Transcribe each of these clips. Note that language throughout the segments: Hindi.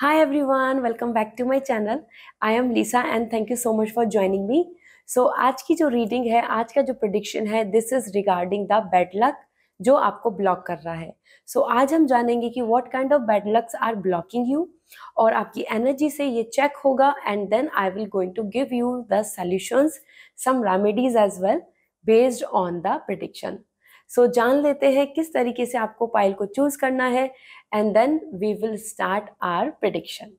High everyone welcome back to my channel I am Lisa and thank you so much for joining me so आज की जो रीडिंग है आज का जो प्रडिक्शन है this is regarding the bad luck जो आपको ब्लॉक कर रहा है सो so, आज हम जानेंगे कि what kind of bad lucks are blocking you और आपकी एनर्जी से ये चेक होगा and then I will going to give you the solutions some remedies as well based on the prediction so so, जान लेते हैं किस तरीके से आपको पाइल को चूज़ करना है and then we will start our prediction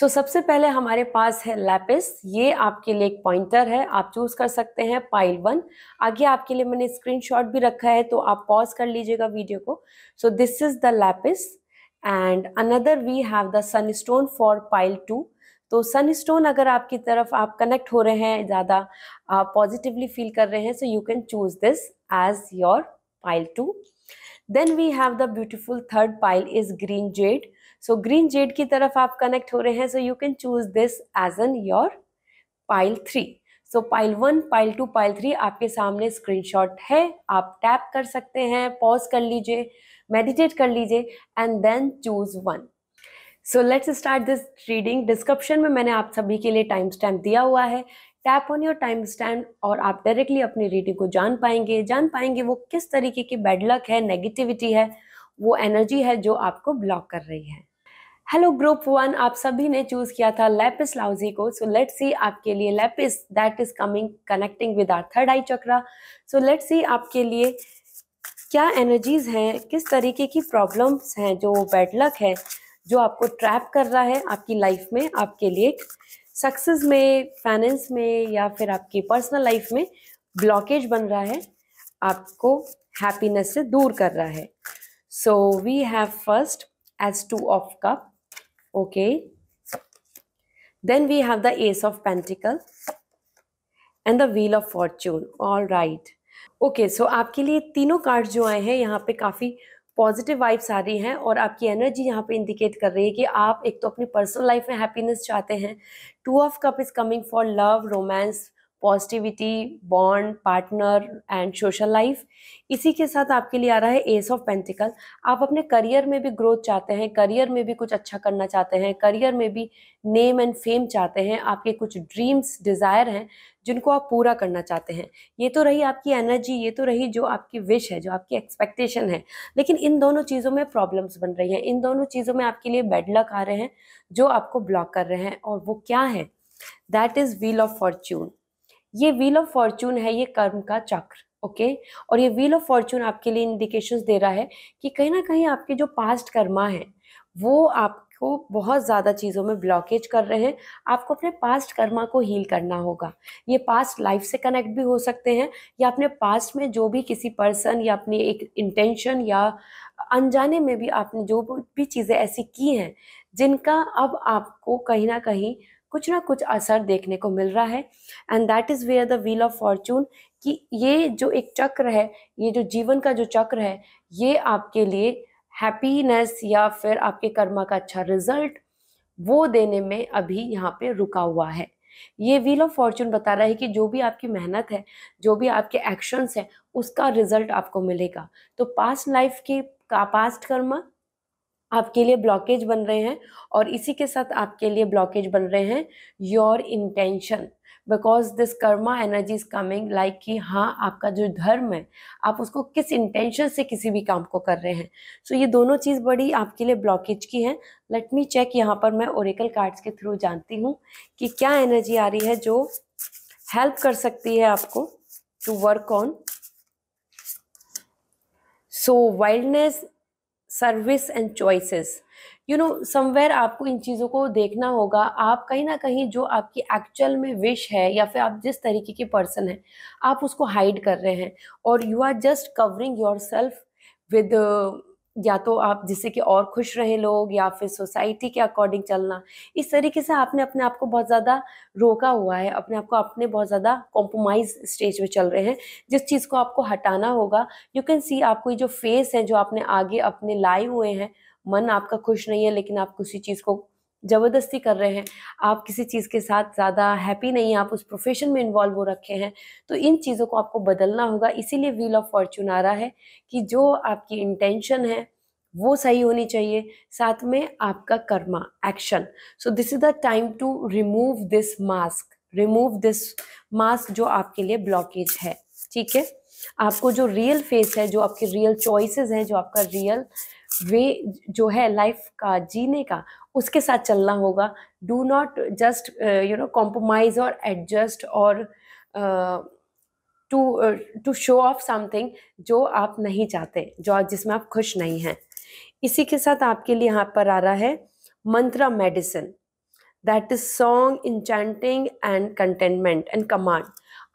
so सबसे पहले हमारे पास है लैपिस ये आपके लिए एक पॉइंटर है आप चूज़ कर सकते हैं पाइल वन आगे आपके लिए मैंने स्क्रीनशॉट भी रखा है तो आप पॉज कर लीजिएगा वीडियो को so this is the lapis and another we have the sunstone for pile two तो सन स्टोन अगर आपकी तरफ आप कनेक्ट हो रहे हैं ज़्यादा आप पॉजिटिवली फील कर रहे हैं so you can choose this as your pile two then we have the beautiful third pile is green jade so green jade की तरफ आप कनेक्ट हो रहे हैं so you can choose this as an your pile three so pile one pile two pile three आपके सामने स्क्रीनशॉट है आप टैप कर सकते हैं पॉज कर लीजिए मेडिटेट कर लीजिए and then choose one so let's start this reading description में मैंने आप सभी के लिए टाइम स्टैम्प दिया हुआ है tap on your time stamp और आप डायरेक्टली अपनी रीडिंग को जान पाएंगे जान पाएंगे वो किस तरीके की बैड लक है नेगेटिविटी है वो एनर्जी है जो आपको ब्लॉक कर रही है हेलो ग्रुप वन आप सभी ने चूज किया था लेपिस लाउजी को सो लेट सी आपके लिए lapis that is coming connecting with our third eye chakra so let see आपके लिए क्या एनर्जीज हैं किस तरीके की प्रॉब्लम्स हैं जो बैड लक है जो आपको ट्रैप कर रहा है आपकी लाइफ में आपके लिए सक्सेस में फाइनेंस में या फिर आपकी पर्सनल लाइफ में ब्लॉकेज बन रहा है आपको हैप्पीनेस से दूर कर रहा है so we have first as two of cup okay then we have the ace of pentacle and the wheel of fortune all right okay so आपके लिए तीनों कार्ड जो आए हैं यहाँ पे काफ़ी पॉजिटिव वाइब्स आ रही हैं और आपकी एनर्जी यहाँ पे इंडिकेट कर रही है कि आप एक तो अपनी पर्सनल लाइफ में हैप्पीनेस चाहते हैं two of cup is coming for love romance positivity bond partner and social life इसी के साथ आपके लिए आ रहा है एस ऑफ पेंटिकल आप अपने करियर में भी ग्रोथ चाहते हैं करियर में भी कुछ अच्छा करना चाहते हैं करियर में भी नेम एंड फेम चाहते हैं आपके कुछ ड्रीम्स डिज़ायर हैं जिनको आप पूरा करना चाहते हैं ये तो रही आपकी एनर्जी ये तो रही जो आपकी विश है जो आपकी एक्सपेक्टेशन है लेकिन इन दोनों चीज़ों में प्रॉब्लम्स बन रही हैं इन दोनों चीज़ों में आपके लिए बेड लक आ रहे हैं जो आपको ब्लॉक कर रहे हैं और वो क्या है that is wheel of fortune ये व्हील ऑफ फॉर्च्यून है ये कर्म का चक्र ओके okay? और ये व्हील ऑफ फॉर्च्यून आपके लिए इंडिकेशंस दे रहा है कि कहीं ना कहीं आपके जो पास्ट कर्मा है वो आप आपको बहुत ज़्यादा चीज़ों में ब्लॉकेज कर रहे हैं आपको अपने पास्ट कर्मा को हील करना होगा ये पास्ट लाइफ से कनेक्ट भी हो सकते हैं या अपने पास्ट में जो भी किसी पर्सन या अपनी एक इंटेंशन या अनजाने में भी आपने जो भी चीज़ें ऐसी की हैं जिनका अब आपको कहीं ना कहीं कुछ ना कुछ असर देखने को मिल रहा है and that is where the wheel of fortune कि ये जो एक चक्र है ये जो जीवन का जो चक्र है ये आपके लिए हैप्पीनेस या फिर आपके कर्मा का अच्छा रिजल्ट वो देने में अभी यहाँ पे रुका हुआ है ये व्हील ऑफ फॉर्चून बता रहा है कि जो भी आपकी मेहनत है जो भी आपके एक्शंस हैं उसका रिजल्ट आपको मिलेगा तो पास्ट लाइफ के का पास्ट कर्मा आपके लिए ब्लॉकेज बन रहे हैं और इसी के साथ आपके लिए ब्लॉकेज बन रहे हैं your intention because this karma energy is coming like कि हाँ आपका जो धर्म है आप उसको किस इंटेंशन से किसी भी काम को कर रहे हैं सो so, ये दोनों चीज़ बड़ी आपके लिए ब्लॉकेज की है लेट मी चेक यहाँ पर मैं ओरिकल कार्ड्स के थ्रू जानती हूँ कि क्या एनर्जी आ रही है जो हेल्प कर सकती है आपको to work on so wildness service and choices you know somewhere आपको इन चीज़ों को देखना होगा आप कहीं ना कहीं जो आपकी एक्चुअल में विश है या फिर आप जिस तरीके के पर्सन हैं आप उसको हाइड कर रहे हैं और you are just covering yourself with या तो आप जिससे कि और खुश रहे लोग या फिर सोसाइटी के अकॉर्डिंग चलना इस तरीके से आपने अपने आप को बहुत ज़्यादा रोका हुआ है अपने आप को अपने बहुत ज़्यादा कॉम्प्रोमाइज स्टेज में चल रहे हैं जिस चीज़ को आपको हटाना होगा यू कैन सी आपको ये जो फेस है जो आपने आगे अपने लाए हुए हैं मन आपका खुश नहीं है लेकिन आप किसी चीज़ को ज़बरदस्ती कर रहे हैं आप किसी चीज़ के साथ ज़्यादा हैप्पी नहीं हैं आप उस प्रोफेशन में इन्वॉल्व हो रखे हैं तो इन चीज़ों को आपको बदलना होगा इसीलिए व्हील ऑफ फॉर्चून आ रहा है कि जो आपकी इंटेंशन है वो सही होनी चाहिए साथ में आपका karma action so this is the time to remove this mask remove this mask जो आपके लिए ब्लॉकेज है ठीक है आपको जो रियल फेस है जो आपके रियल चॉइसेस हैं जो आपका रियल वे जो है लाइफ का जीने का उसके साथ चलना होगा do not just you know compromise और एडजस्ट और to to show off something जो आप नहीं चाहते जो जिसमें आप खुश नहीं हैं इसी के साथ आपके लिए यहाँ पर आ रहा है mantra medicine that is song chanting and containment and command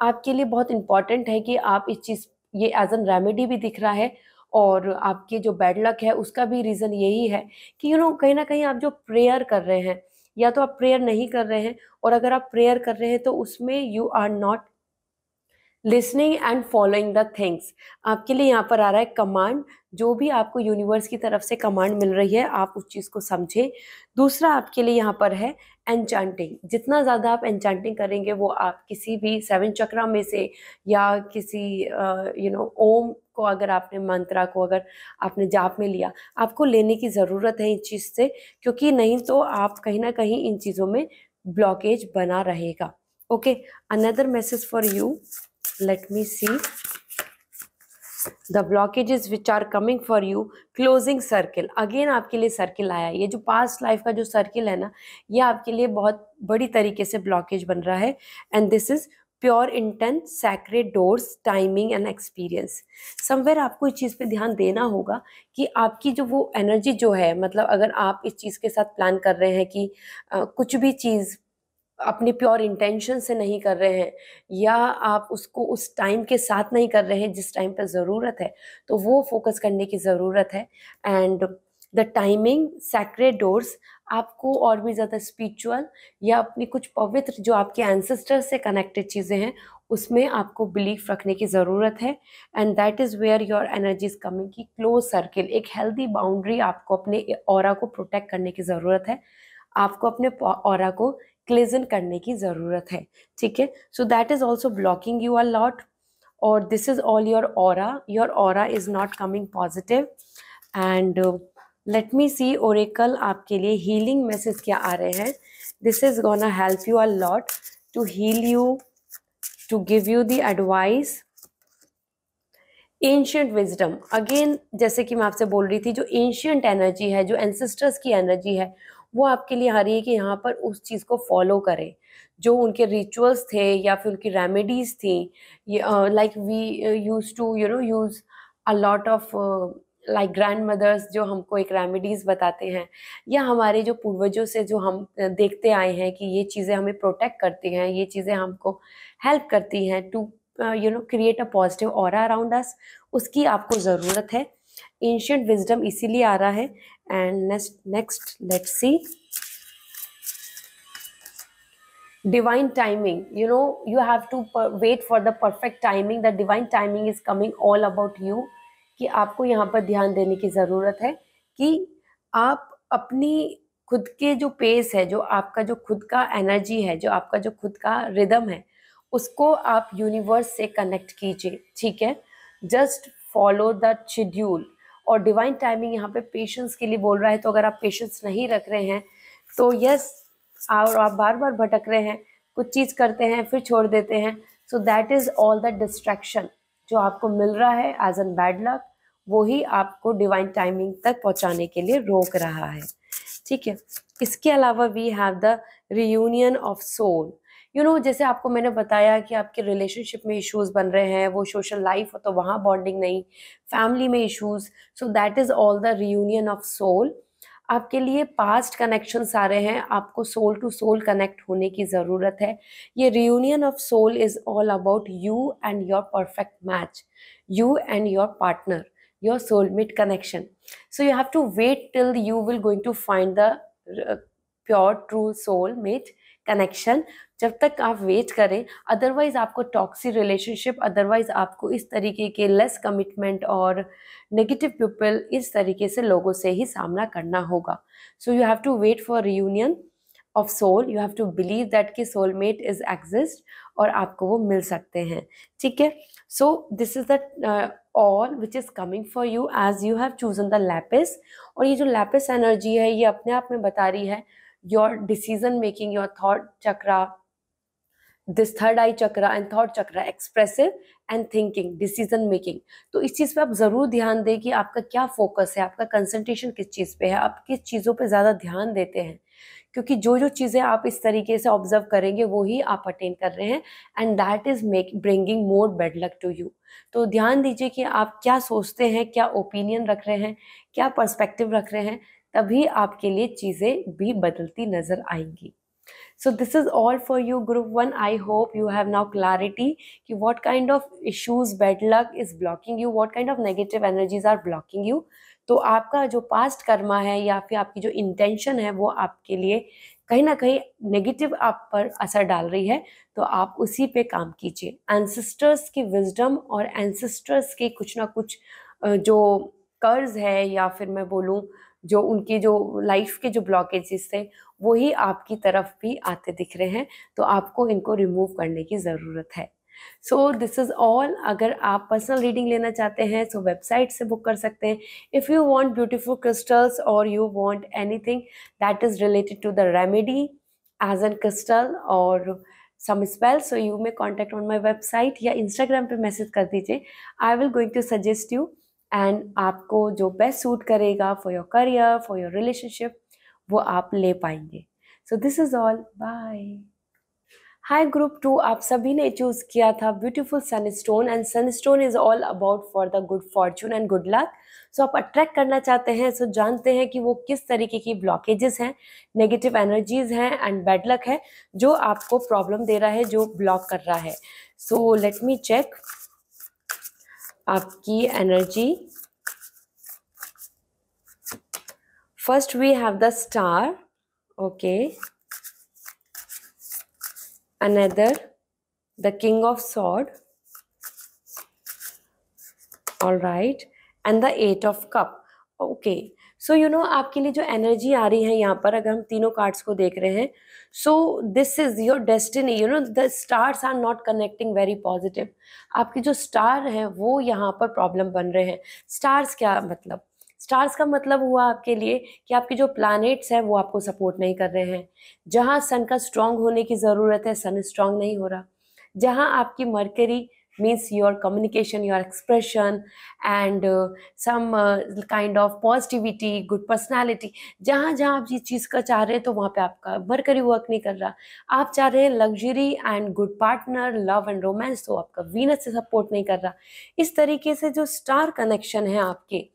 आपके लिए बहुत इंपॉर्टेंट है कि आप इस चीज़ ये एज एन रेमेडी भी दिख रहा है और आपके जो बैड लक है उसका भी रीज़न यही है कि यू नो कहीं ना कहीं आप जो प्रेयर कर रहे हैं या तो आप प्रेयर नहीं कर रहे हैं और अगर आप प्रेयर कर रहे हैं तो उसमें you are not listening and following the things आपके लिए यहाँ पर आ रहा है कमांड जो भी आपको यूनिवर्स की तरफ से कमांड मिल रही है आप उस चीज़ को समझें दूसरा आपके लिए यहाँ पर है एनचांटिंग जितना ज़्यादा आप एनचांटिंग करेंगे वो आप किसी भी सेवन चक्रा में से या किसी यू नो ओम को अगर आपने मंत्रा को अगर आपने जाप में लिया आपको लेने की ज़रूरत है इस चीज़ से क्योंकि नहीं तो आप कहीं ना कहीं इन चीज़ों में ब्लॉकेज बना रहेगा okay another message for you let me see the blockages which are coming for you closing circle again आपके लिए सर्किल आया ये जो पास्ट लाइफ का जो सर्किल है ना ये आपके लिए बहुत बड़ी तरीके से ब्लॉकेज बन रहा है and this is pure intent sacred doors timing and experience somewhere आपको इस चीज़ पे ध्यान देना होगा कि आपकी जो वो एनर्जी जो है मतलब अगर आप इस चीज़ के साथ प्लान कर रहे हैं कि आ, कुछ भी चीज़ अपने प्योर इंटेंशन से नहीं कर रहे हैं या आप उसको उस टाइम के साथ नहीं कर रहे हैं जिस टाइम पर ज़रूरत है तो वो फोकस करने की ज़रूरत है and the timing sacred doors आपको और भी ज़्यादा स्पिरिचुअल या अपनी कुछ पवित्र जो आपके एंसेस्टर्स से कनेक्टेड चीज़ें हैं उसमें आपको बिलीफ रखने की ज़रूरत है and that is where your energy is coming की क्लोज सर्किल एक हेल्दी बाउंड्री आपको अपने और को प्रोटेक्ट करने की ज़रूरत है आपको अपने और को क्लिजन करने की ज़रूरत है ठीक है so that is also blocking you are lot और this is all your aura your aura is not coming positive and let me see कल आपके लिए हीलिंग मैसेज क्या आ रहे हैं this is gonna help you are lot to heal you to give you the advice ancient wisdom again जैसे कि मैं आपसे बोल रही थी जो एंशियंट एनर्जी है जो एनसिस्टर्स की एनर्जी है वो आपके लिए आ रही है कि यहाँ पर उस चीज़ को फॉलो करें जो उनके रिचुअल्स थे या फिर उनकी रेमेडीज़ थी like we use to you know use a lot of like grandmothers जो हमको एक रेमेडीज़ बताते हैं या हमारे जो पूर्वजों से जो हम देखते आए हैं कि ये चीज़ें हमें प्रोटेक्ट करती हैं ये चीज़ें हमको हेल्प करती हैं to you know create a positive aura around us उसकी आपको ज़रूरत है एंशियंट विजडम इसीलिए आ रहा है and next next let see divine timing you know you have to wait for the perfect timing the divine timing is coming all about you कि आपको यहाँ पर ध्यान देने की ज़रूरत है कि आप अपनी खुद के जो पेस है जो आपका जो खुद का एनर्जी है जो आपका जो खुद का रिदम है उसको आप यूनिवर्स से कनेक्ट कीजिए ठीक है जस्ट फॉलो द शेड्यूल और डिवाइन टाइमिंग यहाँ पे पेशेंस के लिए बोल रहा है तो अगर आप पेशेंस नहीं रख रहे हैं तो यस और आप बार बार भटक रहे हैं कुछ चीज़ करते हैं फिर छोड़ देते हैं so that is all the distraction जो आपको मिल रहा है एज एन बैड लक वो ही आपको डिवाइन टाइमिंग तक पहुंचाने के लिए रोक रहा है ठीक है इसके अलावा we have the reunion of soul you you know know, जैसे आपको मैंने बताया कि आपके रिलेशनशिप में इश्यूज बन रहे हैं वो सोशल लाइफ हो तो वहाँ बॉन्डिंग नहीं फैमिली में issues so that is all the reunion of soul आपके लिए पास्ट कनेक्शन सारे हैं आपको सोल टू सोल कनेक्ट होने की ज़रूरत है ये reunion of soul is all about you and your perfect match you and your partner your soulmate connection so you have to wait till you will going to find the pure true soulmate connection जब तक आप वेट करें अदरवाइज आपको टॉक्सी रिलेशनशिप अदरवाइज आपको इस तरीके के लेस कमिटमेंट और नेगेटिव पीपल इस तरीके से लोगों से ही सामना करना होगा so you have to wait for reunion of soul you have to believe that कि सोलमेट इज एग्जिस्ट और आपको वो मिल सकते हैं ठीक है so this is the all which is coming for you as you have chosen the lapis और ये जो लैपिस एनर्जी है ये अपने आप में बता रही है your decision making, your thought chakra, this third eye chakra and thought chakra expressive and thinking decision making तो इस चीज़ पे आप ज़रूर ध्यान दें कि आपका क्या फोकस है आपका कंसंट्रेशन किस चीज़ पे है आप किस चीज़ों पे ज़्यादा ध्यान देते हैं क्योंकि जो जो चीज़ें आप इस तरीके से ऑब्जर्व करेंगे वो ही आप अटेन कर रहे हैं and that is make bringing more bad luck to you तो ध्यान दीजिए कि आप क्या सोचते हैं क्या ओपिनियन रख रहे हैं क्या पर्सपेक्टिव रख रहे हैं तभी आपके लिए चीज़ें भी बदलती नज़र आएंगी so this is all for you group one I hope you have now clarity कि what kind of issues bad luck is blocking you what kind of negative energies are blocking you तो आपका जो पास्ट कर्मा है या फिर आपकी जो इंटेंशन है वो आपके लिए कहीं ना कहीं नेगेटिव आप पर असर डाल रही है तो आप उसी पे काम कीजिए एंसिस्टर्स की विजडम और एंसिस्टर्स के कुछ ना कुछ जो कर्ज है या फिर मैं बोलूँ जो उनके जो लाइफ के जो ब्लॉकेजेस थे वही आपकी तरफ भी आते दिख रहे हैं तो आपको इनको रिमूव करने की ज़रूरत है सो दिस इज़ ऑल अगर आप पर्सनल रीडिंग लेना चाहते हैं सो so वेबसाइट से बुक कर सकते हैं if you want beautiful crystals और you want anything that is related to the remedy as an crystal और some spell so you may contact on my website या इंस्टाग्राम पे मैसेज कर दीजिए I will going to suggest you and आपको जो बेस्ट सूट करेगा for your career for your relationship वो आप ले पाएंगे सो this is all bye hi group two आप सभी ने चूज़ किया था beautiful stone and sun stone is all about for the good fortune and good luck so आप अट्रैक्ट करना चाहते हैं सो so जानते हैं कि वो किस तरीके की ब्लॉकेजेस हैं नेगेटिव एनर्जीज हैं एंड बैड लक है जो आपको प्रॉब्लम दे रहा है जो ब्लॉक कर रहा है सो लेट मी चेक आपकी energy first we have the star okay another the king of sword all right and the eight of cup okay so you know आपके लिए जो एनर्जी आ रही है यहाँ पर अगर हम तीनों कार्ड्स को देख रहे हैं so this is your destiny you know the stars are not connecting very positive आपके जो स्टार हैं वो यहाँ पर प्रॉब्लम बन रहे हैं स्टार्स क्या मतलब स्टार्स का मतलब हुआ आपके लिए कि आपके जो प्लानिट्स हैं वो आपको सपोर्ट नहीं कर रहे हैं जहाँ सन का स्ट्रांग होने की ज़रूरत है सन स्ट्रांग नहीं हो रहा जहाँ आपकी Mercury means your communication your expression and uh, some uh, kind of positivity good personality जहाँ जहाँ आप जिस चीज़ का चाह रहे हैं तो वहाँ पे आपका भरकरी वर्क नहीं कर रहा आप चाह रहे हैं luxury and good partner love and romance तो आपका वीनस से सपोर्ट नहीं कर रहा इस तरीके से जो स्टार कनेक्शन है आपके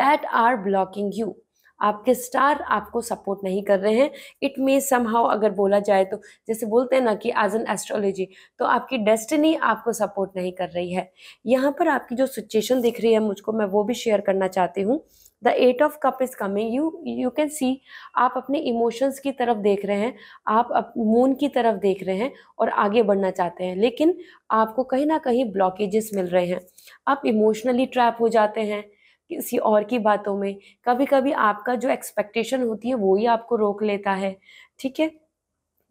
दैट आर ब्लॉकिंग यू आपके स्टार आपको सपोर्ट नहीं कर रहे हैं इट मे समहाउ अगर बोला जाए तो जैसे बोलते हैं ना कि एज एन एस्ट्रोलॉजी तो आपकी डेस्टिनी आपको सपोर्ट नहीं कर रही है यहाँ पर आपकी जो सिचुएशन दिख रही है मुझको मैं वो भी शेयर करना चाहती हूँ the eight of cup is coming you you can see आप अपने इमोशंस की तरफ देख रहे हैं आप मून की तरफ देख रहे हैं और आगे बढ़ना चाहते हैं लेकिन आपको कहीं ना कहीं ब्लॉकेजेस मिल रहे हैं आप इमोशनली ट्रैप हो जाते हैं किसी और की बातों में कभी कभी आपका जो एक्सपेक्टेशन होती है वो ही आपको रोक लेता है ठीक है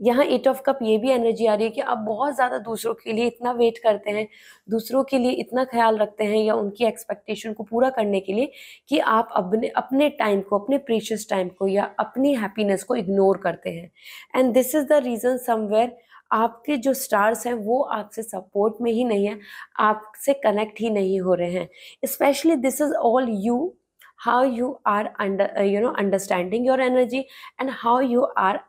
यहाँ एट ऑफ कप ये भी एनर्जी आ रही है कि आप बहुत ज़्यादा दूसरों के लिए इतना वेट करते हैं दूसरों के लिए इतना ख्याल रखते हैं या उनकी एक्सपेक्टेशन को पूरा करने के लिए कि आप अपने अपने टाइम को अपने प्रीशियस टाइम को या अपनी हैप्पीनेस को इग्नोर करते हैं and this is the reason somewhere आपके जो स्टार्स हैं वो आपसे सपोर्ट में ही नहीं है आपसे कनेक्ट ही नहीं हो रहे हैं specially this is all you how you are you know understanding your energy and how you are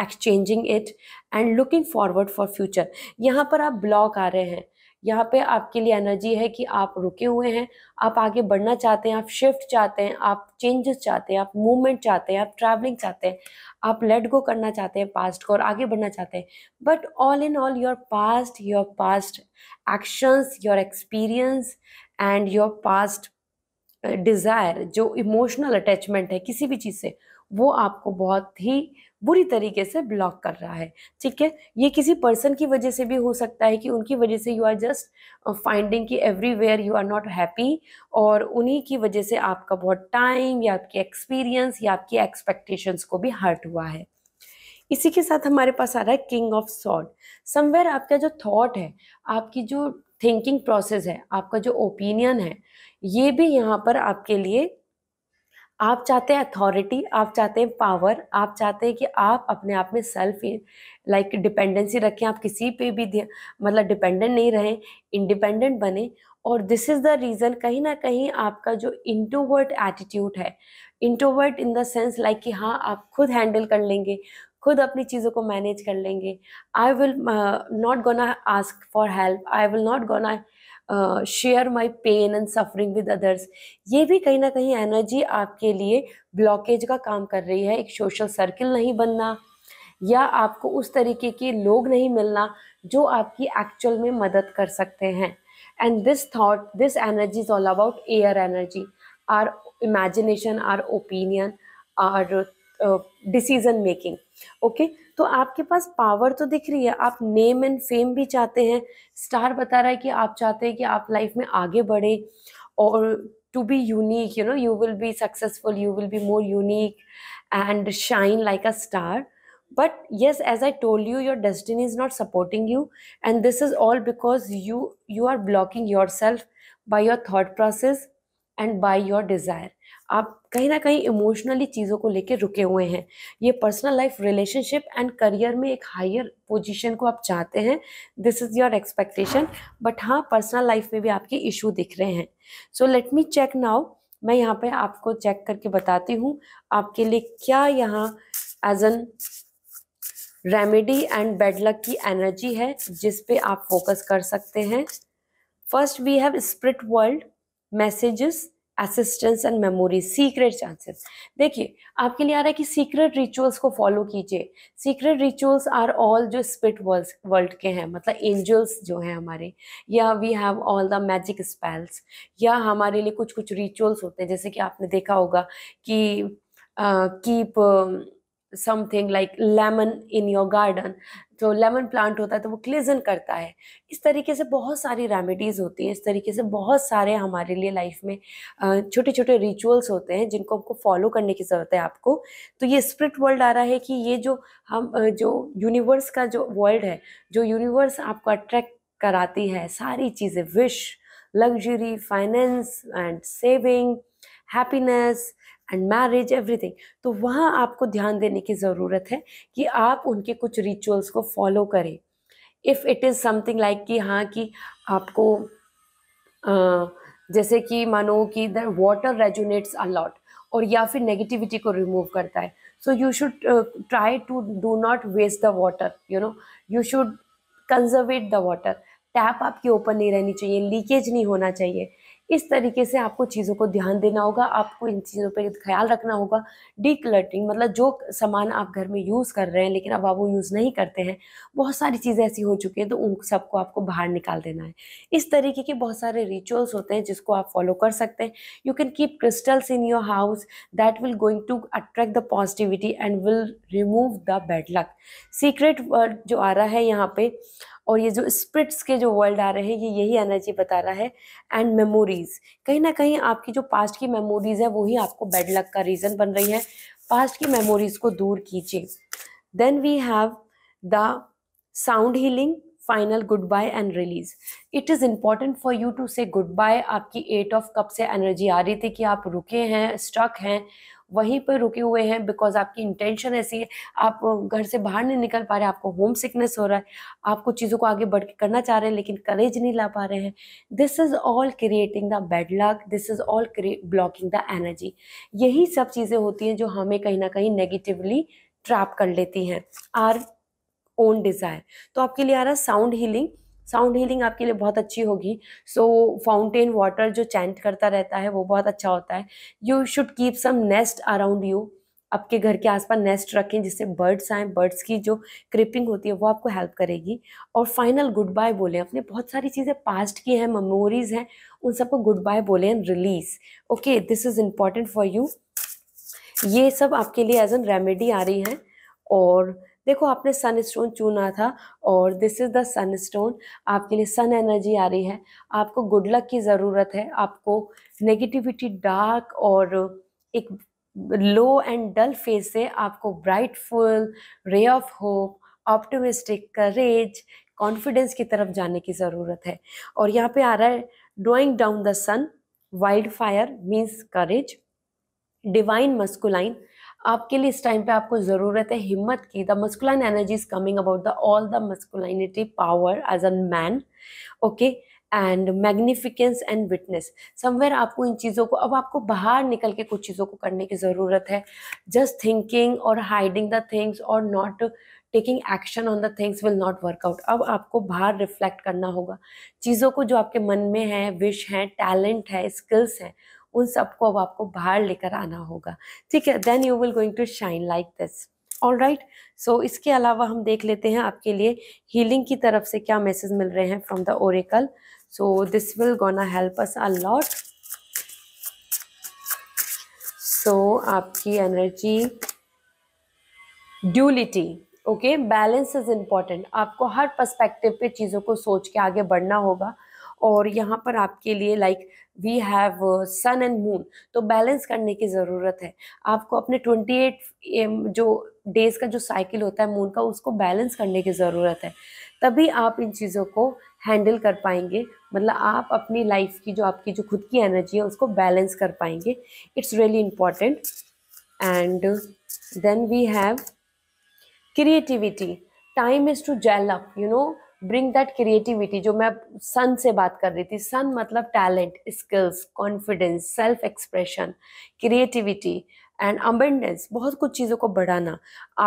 exchanging it and looking forward for future यहाँ पर आप ब्लॉक आ रहे हैं यहाँ पे आपके लिए एनर्जी है कि आप रुके हुए हैं आप आगे बढ़ना चाहते हैं आप शिफ्ट चाहते हैं आप चेंजेस चाहते हैं आप मूवमेंट चाहते हैं आप ट्रैवलिंग चाहते हैं आप लेट गो करना चाहते हैं पास्ट को और आगे बढ़ना चाहते हैं but all in all your past your past actions your experience and your past desire जो इमोशनल अटैचमेंट है किसी भी चीज़ से वो आपको बहुत ही बुरी तरीके से ब्लॉक कर रहा है ठीक है ये किसी पर्सन की वजह से भी हो सकता है कि उनकी वजह से यू आर जस्ट फाइंडिंग कि everywhere you are not happy और उन्हीं की वजह से आपका बहुत टाइम या आपकी एक्सपीरियंस या आपकी एक्सपेक्टेशंस को भी हर्ट हुआ है इसी के साथ हमारे पास आ रहा है किंग ऑफ सॉर्ड समवेयर आपका जो थॉट है आपकी जो थिंकिंग प्रोसेस है आपका जो ओपिनियन है ये भी यहाँ पर आपके लिए आप चाहते हैं अथॉरिटी आप चाहते हैं पावर आप चाहते हैं कि आप अपने आप में सेल्फ लाइक डिपेंडेंसी रखें आप किसी पे भी मतलब डिपेंडेंट नहीं रहें इंडिपेंडेंट बने और दिस इज़ द रीज़न कहीं ना कहीं आपका जो इंटोवर्ट एटीट्यूड है introvert in the sense like कि हाँ आप खुद हैंडल कर लेंगे खुद अपनी चीज़ों को मैनेज कर लेंगे I will not gonna ask for help I will not gonna share my pain and suffering with others ये भी कहीं ना कहीं एनर्जी आपके लिए ब्लॉकेज का काम कर रही है एक सोशल सर्किल नहीं बनना या आपको उस तरीके के लोग नहीं मिलना जो आपकी एक्चुअल में मदद कर सकते हैं and this thought this energy is all about air energy or imagination or opinion or decision making okay तो आपके पास पावर तो दिख रही है आप नेम एंड फेम भी चाहते हैं स्टार बता रहा है कि आप चाहते हैं कि आप लाइफ में आगे बढ़ें और to be unique you know you will be successful you will be more unique and shine like a star but yes as I told you your destiny is not supporting you and this is all because you you are blocking yourself by your thought process and by your desire आप कहीं ना कहीं इमोशनली चीज़ों को लेकर रुके हुए हैं ये personal life relationship and career में एक हायर पोजीशन को आप चाहते हैं this is your expectation but हाँ पर्सनल लाइफ में भी आपके इशू दिख रहे हैं so let me check now मैं यहाँ पे आपको चेक करके बताती हूँ आपके लिए क्या यहाँ as an remedy and bad luck की एनर्जी है जिस पे आप फोकस कर सकते हैं first we have spirit world messages assistance and memory secret chances देखिए आपके लिए आ रहा है कि सीक्रेट रिचुअल्स को फॉलो कीजिए सीक्रेट रिचुअल्स आर ऑल जो स्पिट वर्ल्ड वर्ल्ड के हैं मतलब एंजल्स जो हैं हमारे या we have all the magic spells या हमारे लिए कुछ कुछ रिचुअल्स होते हैं जैसे कि आपने देखा होगा कि keep something like lemon in your garden जो लेमन प्लांट होता है तो वो क्लिजन करता है इस तरीके से बहुत सारी रेमेडीज़ होती हैं इस तरीके से बहुत सारे हमारे लिए लाइफ में छोटे छोटे रिचुअल्स होते हैं जिनको हमको फॉलो करने की ज़रूरत है आपको तो ये स्प्रिट वर्ल्ड आ रहा है कि ये जो हम जो यूनिवर्स का जो वर्ल्ड है जो यूनिवर्स आपको अट्रैक्ट कराती है सारी चीज़ें wish luxury finance and saving happiness and marriage everything तो वहाँ आपको ध्यान देने की ज़रूरत है कि आप उनके कुछ रिचुअल्स को फॉलो करें if it is something like कि हाँ कि आपको आ, जैसे कि मानो कि द वाटर रेजुनेट्स अलॉट और या फिर नेगेटिविटी को रिमूव करता है so you should try to do not waste the water you know you should conserve the water tap आपकी ओपन नहीं रहनी चाहिए लीकेज नहीं होना चाहिए इस तरीके से आपको चीज़ों को ध्यान देना होगा आपको इन चीज़ों पर ख्याल रखना होगा डी मतलब जो सामान आप घर में यूज़ कर रहे हैं लेकिन अब आप वो यूज़ नहीं करते हैं बहुत सारी चीज़ें ऐसी हो चुकी हैं तो उन सबको आपको बाहर निकाल देना है इस तरीके के बहुत सारे रिचुअल्स होते हैं जिसको आप फॉलो कर सकते हैं you can keep crystals in your house that will going to attract the positivity and will remove the bad luck secret word जो आ रहा है यहाँ पर और ये जो स्प्रिट्स के जो वर्ल्ड आ रहे हैं ये यही एनर्जी बता रहा है एंड मेमोरीज कहीं ना कहीं आपकी जो पास्ट की मेमोरीज है वही आपको बैड लक का रीज़न बन रही है पास्ट की मेमोरीज को दूर कीजिए then we have the sound healing final goodbye and release it is important for you to say goodbye आपकी एट ऑफ कप से एनर्जी आ रही थी कि आप रुके हैं स्टक हैं वहीं पर रुके हुए हैं बिकॉज आपकी इंटेंशन ऐसी है आप घर से बाहर नहीं निकल पा रहे आपको होम सिकनेस हो रहा है आप कुछ चीज़ों को आगे बढ़ के करना चाह रहे हैं लेकिन करेज नहीं ला पा रहे हैं this is all creating the bad luck this is all blocking the energy यही सब चीज़ें होती हैं जो हमें कहीं ना कहीं नेगेटिवली ट्रैप कर लेती हैं आर ओन डिज़ायर तो आपके लिए आ रहा साउंड हीलिंग साउंड हीलिंग आपके लिए बहुत अच्छी होगी सो फाउंटेन वाटर जो चैंट करता रहता है वो बहुत अच्छा होता है you should keep some nest around you आपके घर के आसपास नेस्ट रखें जिससे बर्ड्स आएँ बर्ड्स की जो क्रिपिंग होती है वो आपको हेल्प करेगी और फाइनल गुड बाय बोलें अपने बहुत सारी चीज़ें पास्ट की हैं मेमोरीज हैं उन सबको गुड बाय बोलें and release okay this is important for you ये सब आपके लिए एज एन रेमेडी आ रही हैं और देखो आपने सन स्टोन चुना था और this is the sun stone आपके लिए सन एनर्जी आ रही है आपको गुड लक की ज़रूरत है आपको नेगेटिविटी डार्क और एक लो एंड डल फेज से आपको brightful ray of hope optimistic courage confidence की तरफ जाने की ज़रूरत है और यहाँ पे आ रहा है drawing down the sun wild fire means courage divine masculine आपके लिए इस टाइम पे आपको ज़रूरत है हिम्मत की the masculine energy is coming about the all the masculinity power as a man okay and magnificence and witness somewhere आपको इन चीज़ों को अब आपको बाहर निकल के कुछ चीज़ों को करने की ज़रूरत है जस्ट थिंकिंग और हाइडिंग द थिंग्स और not taking action on the things will not work out अब आपको बाहर रिफ्लेक्ट करना होगा चीज़ों को जो आपके मन में है विश है टैलेंट है स्किल्स हैं उन सबको अब आपको बाहर लेकर आना होगा ठीक है then you will going to shine like this all right so इसके अलावा हम देख लेते हैं आपके लिए हीलिंग की तरफ से क्या मैसेज मिल रहे हैं from the oracle so this will gonna help us a lot so आपकी energy duality okay balance is important आपको हर पर्सपेक्टिव पे चीज़ों को सोच के आगे बढ़ना होगा और यहाँ पर आपके लिए like we have sun and moon तो बैलेंस करने की ज़रूरत है आपको अपने 28 जो डेज़ का जो साइकिल होता है मून का उसको बैलेंस करने की ज़रूरत है तभी आप इन चीज़ों को हैंडल कर पाएंगे मतलब आप अपनी लाइफ की जो आपकी जो खुद की एनर्जी है उसको बैलेंस कर पाएंगे it's really important and then we have creativity time is to gel up you know bring that creativity जो मैं सन से बात कर रही थी सन मतलब talent skills confidence self expression creativity and abundance बहुत कुछ चीज़ों को बढ़ाना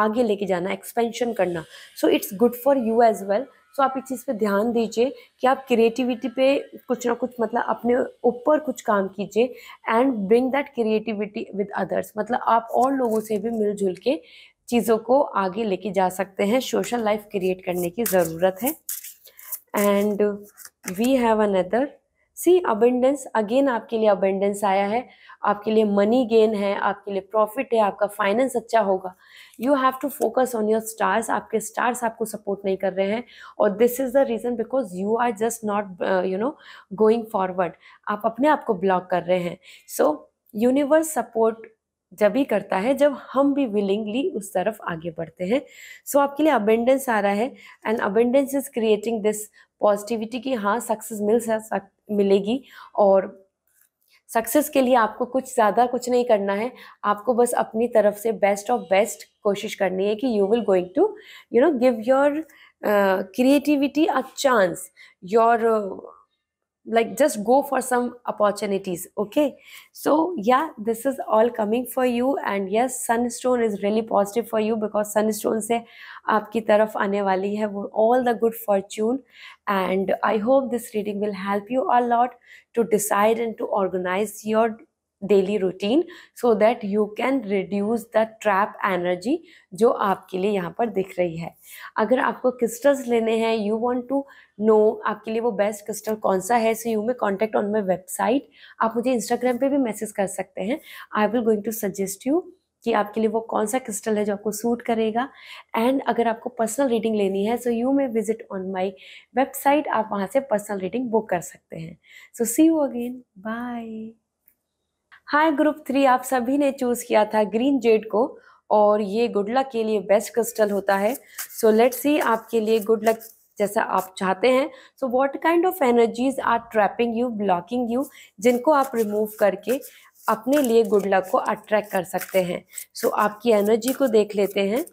आगे लेके जाना एक्सपेंशन करना so it's good for you as well so आप इस चीज़ पे ध्यान दीजिए कि आप क्रिएटिविटी पे कुछ ना कुछ मतलब अपने ऊपर कुछ काम कीजिए and bring that creativity with others मतलब आप और लोगों से भी मिलजुल के चीज़ों को आगे लेके जा सकते हैं सोशल लाइफ क्रिएट करने की ज़रूरत है and we have another see abundance again आपके लिए अबेंडेंस आया है आपके लिए मनी गेन है आपके लिए प्रॉफिट है आपका फाइनेंस अच्छा होगा you have to focus on your stars आपके स्टार्स आपको सपोर्ट नहीं कर रहे हैं और this is the reason because you are just not you know going forward आप अपने आप को ब्लॉक कर रहे हैं सो यूनिवर्स सपोर्ट जब ही करता है जब हम भी विलिंगली उस तरफ आगे बढ़ते हैं सो so, आपके लिए अबेंडेंस आ रहा है and abundance is creating this positivity की हाँ सक्सेस मिल सक मिलेगी और सक्सेस के लिए आपको कुछ ज़्यादा कुछ नहीं करना है आपको बस अपनी तरफ से बेस्ट ऑफ बेस्ट कोशिश करनी है कि you will going to you know give your creativity a chance your like just go for some opportunities okay so yeah this is all coming for you and yes sunstone is really positive for you because sunstone se आपकी taraf aane wali hai. all the good fortune and I hope this reading will help you a lot to decide and to organize your daily routine so that you can reduce the trap energy जो आपके लिए यहाँ पर दिख रही है अगर आपको क्रिस्टल्स लेने हैं यू वॉन्ट टू नो आपके लिए वो बेस्ट क्रिस्टल कौन सा है so you may contact on my website आप मुझे इंस्टाग्राम पर भी मैसेज कर सकते हैं I will going to suggest you कि आपके लिए वो कौन सा क्रिस्टल है जो आपको सूट करेगा एंड अगर आपको पर्सनल रीडिंग लेनी है so you may visit on my website आप वहाँ से पर्सनल रीडिंग बुक कर सकते हैं so see you again bye hi group three आप सभी ने चूज किया था ग्रीन जेड को और ये गुड लक के लिए बेस्ट क्रिस्टल होता है सो लेट्स सी आपके लिए गुड लक जैसा आप चाहते हैं so what kind of energies are trapping you blocking you जिनको आप रिमूव करके अपने लिए गुड लक को अट्रैक्ट कर सकते हैं सो so, आपकी एनर्जी को देख लेते हैं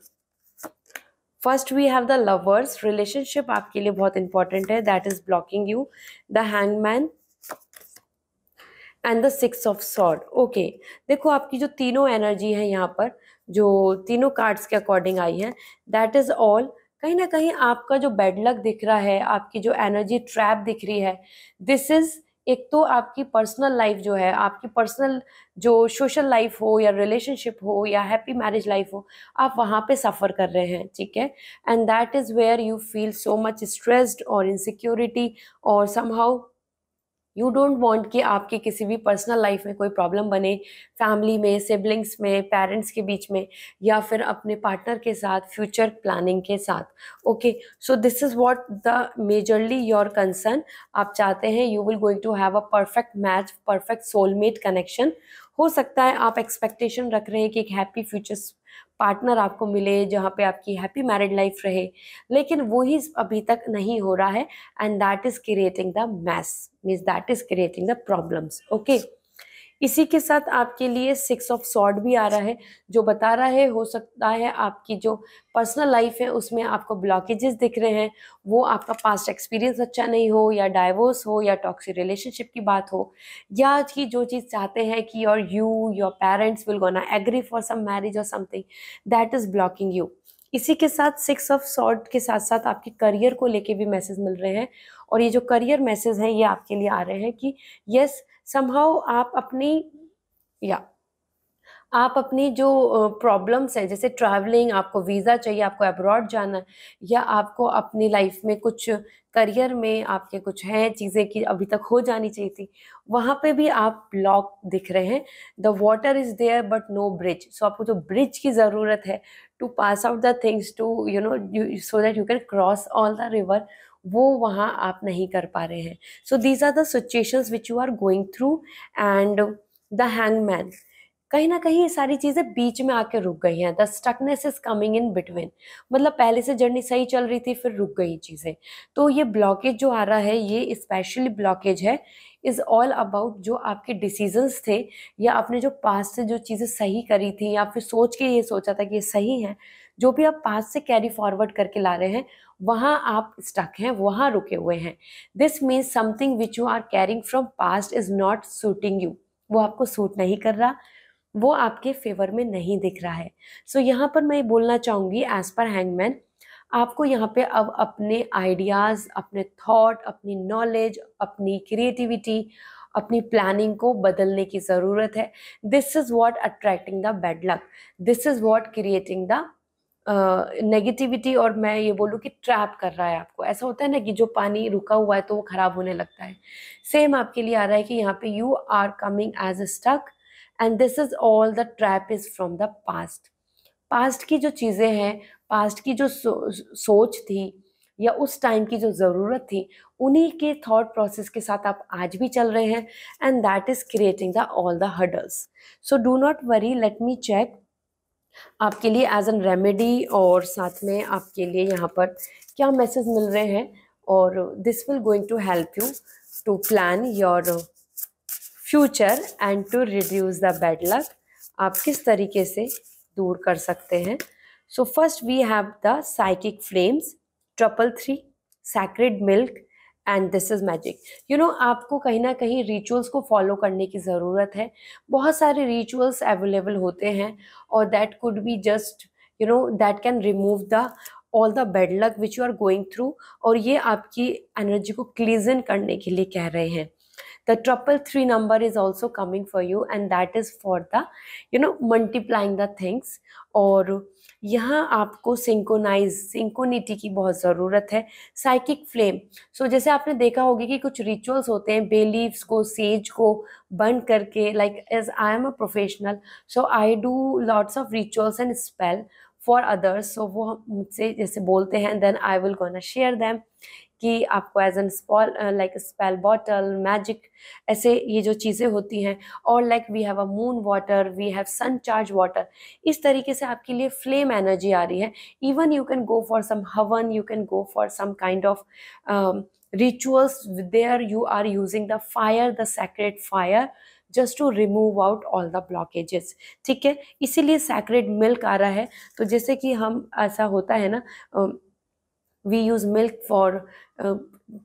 first we have the lovers relationship आपके लिए बहुत इंपॉर्टेंट है that is blocking you the hangman and the six of sword okay देखो आपकी जो तीनों एनर्जी है यहाँ पर जो तीनों कार्ड्स के अकॉर्डिंग आई है दैट इज़ ऑल कहीं ना कहीं आपका जो बेड लक दिख रहा है आपकी जो एनर्जी ट्रैप दिख रही है दिस इज़ एक तो आपकी पर्सनल लाइफ जो है आपकी पर्सनल जो सोशल लाइफ हो या रिलेशनशिप हो या हैप्पी मैरिज लाइफ हो आप वहाँ पे सफ़र कर रहे हैं ठीक है and that is where you feel so much stressed और इनसिक्योरिटी और समहाउ यू डोंट वॉन्ट कि आपके किसी भी पर्सनल लाइफ में कोई प्रॉब्लम बने फैमिली में सिबलिंग्स में पेरेंट्स के बीच में या फिर अपने पार्टनर के साथ फ्यूचर प्लानिंग के साथ okay so this is what the majorly your concern आप चाहते हैं you will going to have a perfect match perfect soulmate connection हो सकता है आप एक्सपेक्टेशन रख रहे हैं कि एक हैप्पी फ्यूचर पार्टनर आपको मिले जहाँ पे आपकी हैप्पी मैरिड लाइफ रहे लेकिन वो ही अभी तक नहीं हो रहा है and that is creating the mess means that is creating the problems okay इसी के साथ आपके लिए सिक्स ऑफ सॉर्ड भी आ रहा है जो बता रहा है हो सकता है आपकी जो पर्सनल लाइफ है उसमें आपको ब्लॉकेजेस दिख रहे हैं वो आपका पास्ट एक्सपीरियंस अच्छा नहीं हो या डाइवोर्स हो या टॉक्सिक रिलेशनशिप की बात हो या कि जो चीज़ चाहते हैं कि your you your parents will gonna agree for some marriage और something that is blocking you इसी के साथ सिक्स ऑफ सॉर्ट के साथ साथ आपके करियर को लेके भी मैसेज मिल रहे हैं और ये जो करियर मैसेज है ये आपके लिए आ रहे हैं कि यस समहाउ आप अपनी या आप अपनी जो प्रॉब्लम्स हैं जैसे ट्रैवलिंग आपको वीज़ा चाहिए आपको अब्रॉड जाना है या आपको अपनी लाइफ में कुछ करियर में आपके कुछ हैं चीज़ें कि अभी तक हो जानी चाहिए थी वहाँ पे भी आप ब्लॉक दिख रहे हैं the water is there but no bridge so आपको जो ब्रिज की ज़रूरत है to pass out the things to you know so that you can cross all the river वो वहाँ आप नहीं कर पा रहे हैं so these are the situations which you are going through and the hangman कहीं ना कहीं ये सारी चीज़ें बीच में आके रुक गई हैं the stuckness is coming in between मतलब पहले से जर्नी सही चल रही थी फिर रुक गई चीज़ें तो ये ब्लॉकेज जो आ रहा है ये स्पेशली ब्लॉकेज है इज़ ऑल अबाउट जो आपके डिसीजंस थे या आपने जो पास से जो चीज़ें सही करी थी या फिर सोच के ये सोचा था कि ये सही है जो भी आप पास से कैरी फॉरवर्ड करके ला रहे हैं वहाँ आप स्टक हैं वहाँ रुके हुए हैं this means something which you are carrying from past is not suiting you वो आपको सूट नहीं कर रहा वो आपके फेवर में नहीं दिख रहा है सो so, यहाँ पर मैं ये बोलना चाहूँगी एज पर हैंगमैन आपको यहाँ पे अब अपने आइडियाज़ अपने थॉट अपनी नॉलेज अपनी क्रिएटिविटी अपनी प्लानिंग को बदलने की ज़रूरत है this is what attracting the bad luck this is what creating the negativity और मैं ये बोलूँ कि ट्रैप कर रहा है आपको ऐसा होता है ना कि जो पानी रुका हुआ है तो वो ख़राब होने लगता है सेम आपके लिए आ रहा है कि यहाँ पे you are coming as a stuck and this is all the trap is from the past past की जो चीज़ें हैं पास्ट की जो सो, सोच थी या उस टाइम की जो ज़रूरत थी उन्हीं के थॉट प्रोसेस के साथ आप आज भी चल रहे हैं and that is creating the all the hurdles so do not worry let me check आपके लिए एज एन रेमेडी और साथ में आपके लिए यहाँ पर क्या मैसेज मिल रहे हैं और this will going to help you to plan your future and to reduce the bad luck आप किस तरीके से दूर कर सकते हैं so first we have the psychic flames triple three sacred milk and this is magic you know आपको कहीं ना कहीं रिचुअल्स को फॉलो करने की ज़रूरत है बहुत सारे रिचुअल्स अवेलेबल होते हैं और that could be just you know that can remove the all the bad luck which you are going through और ये आपकी एनर्जी को क्लीजन करने के लिए कह रहे हैं the triple three number is also coming for you and that is for the you know multiplying the things और यहाँ आपको सिंकोनाइज सिंकोनिटी की बहुत ज़रूरत है साइकिक फ्लेम सो जैसे आपने देखा होगा कि कुछ रिचुअल्स होते हैं बेलीव्स को सेज को बर्न करके like as I am a professional so I do lots of rituals and spell for others so वो हम मुझसे जैसे बोलते हैं then I will gonna share them कि आपको as an spell like spell bottle magic ऐसे ये जो चीज़ें होती हैं और like we have a moon water we have sun charge water इस तरीके से आपके लिए फ्लेम एनर्जी आ रही है even you can go for some havan you can go for some kind of rituals there you are using the fire the sacred fire just to remove out all the blockages ठीक है इसीलिए सैक्रेड मिल्क आ रहा है तो जैसे कि हम ऐसा होता है ना um, we use milk for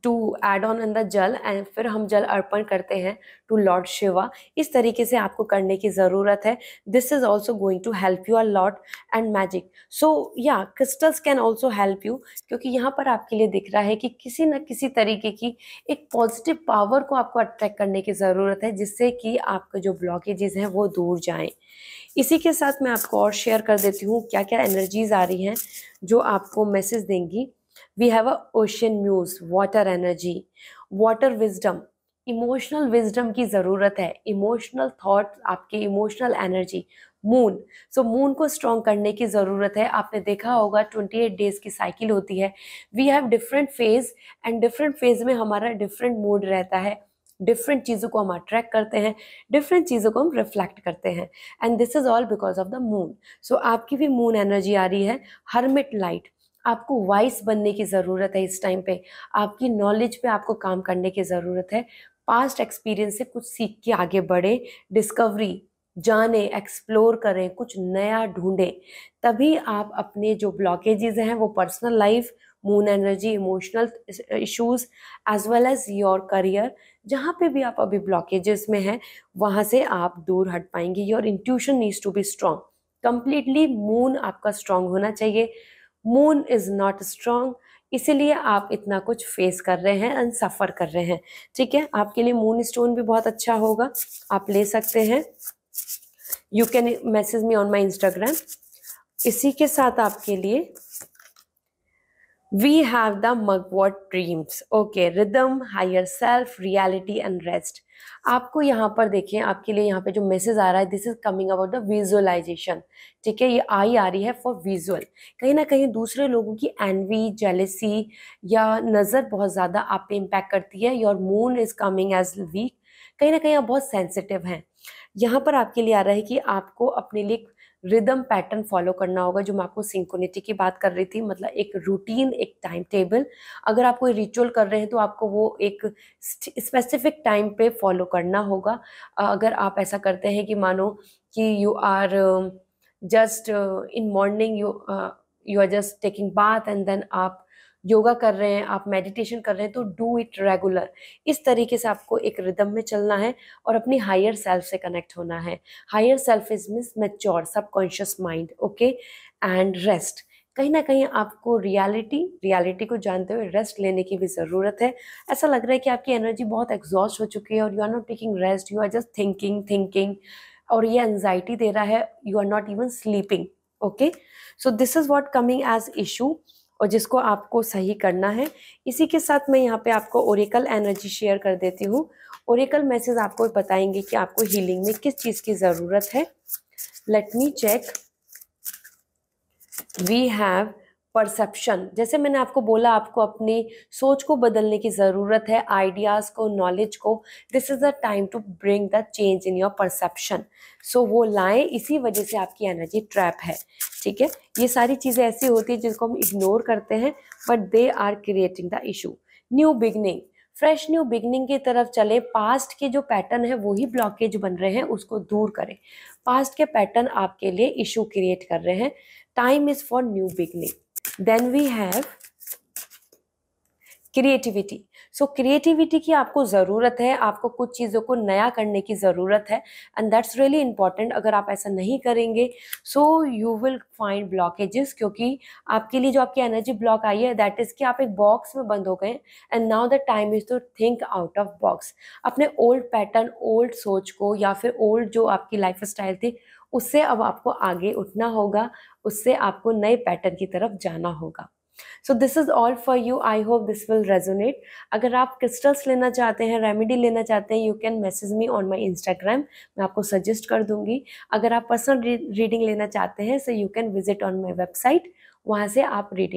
to add on in the jal and फिर हम जल अर्पण करते हैं टू Lord Shiva इस तरीके से आपको करने की ज़रूरत है this is also going to help you are lot and magic so या crystals can also help you क्योंकि यहाँ पर आपके लिए दिख रहा है कि किसी न किसी तरीके की एक पॉजिटिव पावर को आपको अट्रैक्ट करने की ज़रूरत है जिससे कि आपके जो blockages हैं वो दूर जाएँ इसी के साथ मैं आपको और शेयर कर देती हूँ क्या क्या एनर्जीज़ आ रही हैं जो आपको मैसेज देंगी we have a ocean muse water energy water wisdom emotional wisdom की ज़रूरत है इमोशनल थॉट आपकी emotional energy moon so moon को स्ट्रॉन्ग करने की ज़रूरत है आपने देखा होगा 28 डेज़ की साइकिल होती है we have different phase and different phase में हमारा डिफरेंट मूड रहता है डिफरेंट चीज़ों को हम अट्रैक्ट करते हैं डिफरेंट चीज़ों को हम रिफ्लेक्ट करते हैं and this is all because of the moon so आपकी भी मून एनर्जी आ रही है हरमिट लाइट आपको वाइस बनने की ज़रूरत है इस टाइम पे आपकी नॉलेज पे आपको काम करने की ज़रूरत है पास्ट एक्सपीरियंस से कुछ सीख के आगे बढ़े डिस्कवरी जाने एक्सप्लोर करें कुछ नया ढूंढें तभी आप अपने जो ब्लॉकेजेस हैं वो personal life moon energy emotional issues as well as your career जहाँ पे भी आप अभी ब्लॉकेजेस में हैं वहाँ से आप दूर हट पाएंगे your intuition needs to be strong completely moon आपका स्ट्रांग होना चाहिए मून इज़ नॉट स्ट्रांग इसीलिए आप इतना कुछ फेस कर रहे हैं एंड सफ़र कर रहे हैं ठीक है आपके लिए मून स्टोन भी बहुत अच्छा होगा आप ले सकते हैं you can message me on my Instagram इसी के साथ आपके लिए we have the mugwort dreams okay rhythm higher self reality and rest आपको यहाँ पर देखें आपके लिए यहाँ पे जो मैसेज आ रहा है this is coming about the visualisation ठीक है ये आई आ रही है फॉर विजुअल कहीं ना कहीं दूसरे लोगों की एनवी जेलेसी या नज़र बहुत ज़्यादा आप पे इम्पैक्ट करती है your moon is coming as weak कहीं ना कहीं आप बहुत सेंसिटिव हैं यहाँ पर आपके लिए आ रहा है कि आपको अपने लिए रिदम पैटर्न फॉलो करना होगा जो मैं आपको सिंकोनिटी की बात कर रही थी मतलब एक रूटीन एक टाइम टेबल अगर आप कोई रिचुअल कर रहे हैं तो आपको वो एक स्पेसिफिक टाइम पे फॉलो करना होगा अगर आप ऐसा करते हैं कि मानो कि you are just in morning you you are just taking bath and then आप योगा कर रहे हैं आप मेडिटेशन कर रहे हैं तो डू इट रेगुलर इस तरीके से आपको एक रिदम में चलना है और अपनी हायर सेल्फ से कनेक्ट होना है higher self is miss mature subconscious mind okay and rest कहीं ना कहीं आपको रियलिटी रियलिटी को जानते हुए रेस्ट लेने की भी ज़रूरत है ऐसा लग रहा है कि आपकी एनर्जी बहुत एग्जॉस्ट हो चुकी है और you are not taking rest you are just thinking thinking और ये एनजाइटी दे रहा है you are not even sleeping okay so this is what coming as issue और जिसको आपको सही करना है इसी के साथ मैं यहाँ पे आपको ओरिकल एनर्जी शेयर कर देती हूँ ओरिकल मैसेज आपको बताएंगे कि आपको हीलिंग में किस चीज़ की ज़रूरत है let me check we have perception जैसे मैंने आपको बोला आपको अपनी सोच को बदलने की ज़रूरत है आइडियाज़ को नॉलेज को this is the time to bring the change in your perception so वो लाएं इसी वजह से आपकी एनर्जी ट्रैप है ठीक है ये सारी चीज़ें ऐसी होती है जिनको हम इग्नोर करते हैं but they are creating the issue new beginning fresh new beginning की तरफ चले पास्ट के जो पैटर्न है वही ब्लॉकेज बन रहे हैं उसको दूर करें पास्ट के पैटर्न आपके लिए इशू क्रिएट कर रहे हैं time is for new beginning then we have creativity so creativity की आपको ज़रूरत है आपको कुछ चीज़ों को नया करने की ज़रूरत है एंड दैट्स रियली इंपॉर्टेंट अगर आप ऐसा नहीं करेंगे so you will find blockages क्योंकि आपके लिए जो आपकी एनर्जी ब्लॉक आई है दैट इज़ कि आप एक बॉक्स में बंद हो गए and now the time is to think out of box अपने ओल्ड पैटर्न ओल्ड सोच को या फिर ओल्ड जो आपकी लाइफ स्टाइल थी उससे अब आपको आगे उठना होगा उससे आपको नए पैटर्न की तरफ जाना होगा so this is all for you I hope this will resonate अगर आप क्रिस्टल्स लेना चाहते हैं रेमेडी लेना चाहते हैं you can message me on my Instagram मैं आपको सजेस्ट कर दूंगी अगर आप पर्सनल रीडिंग लेना चाहते हैं so you can visit on my website वहाँ से आप रीडिंग